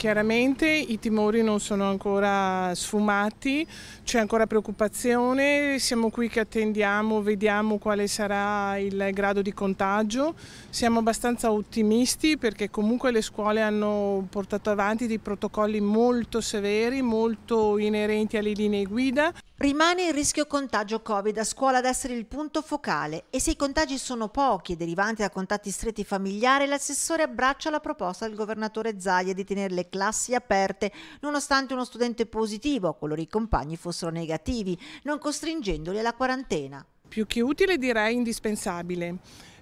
Chiaramente i timori non sono ancora sfumati, c'è ancora preoccupazione, siamo qui che attendiamo, vediamo quale sarà il grado di contagio. Siamo abbastanza ottimisti perché comunque le scuole hanno portato avanti dei protocolli molto severi, molto inerenti alle linee guida. Rimane il rischio contagio Covid a scuola ad essere il punto focale e se i contagi sono pochi e derivanti da contatti stretti familiari, l'assessore abbraccia la proposta del governatore Zaia di tenere le classi aperte nonostante uno studente positivo, coloro i compagni fossero negativi, non costringendoli alla quarantena. Più che utile direi indispensabile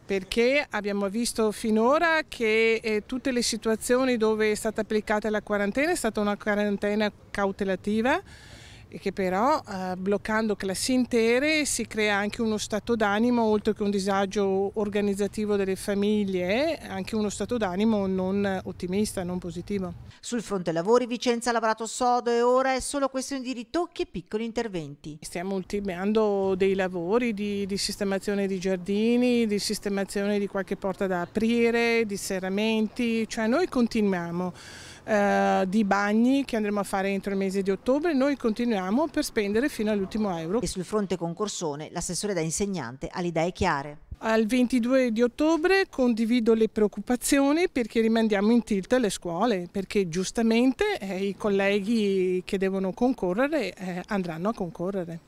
perché abbiamo visto finora che eh, tutte le situazioni dove è stata applicata la quarantena è stata una quarantena cautelativa e che però eh, bloccando classi intere si crea anche uno stato d'animo oltre che un disagio organizzativo delle famiglie, anche uno stato d'animo non ottimista, non positivo. Sul fronte lavori Vicenza ha lavorato sodo e ora è solo questione di ritocchi e piccoli interventi. Stiamo ultimando dei lavori di, di sistemazione di giardini, di sistemazione di qualche porta da aprire, di serramenti, cioè noi continuiamo eh, di bagni che andremo a fare entro il mese di ottobre, noi continuiamo per spendere fino all'ultimo euro. E sul fronte concorsone l'assessore da insegnante ha le idee chiare. Al 22 di ottobre condivido le preoccupazioni perché rimandiamo in tilt le scuole, perché giustamente eh, i colleghi che devono concorrere eh, andranno a concorrere.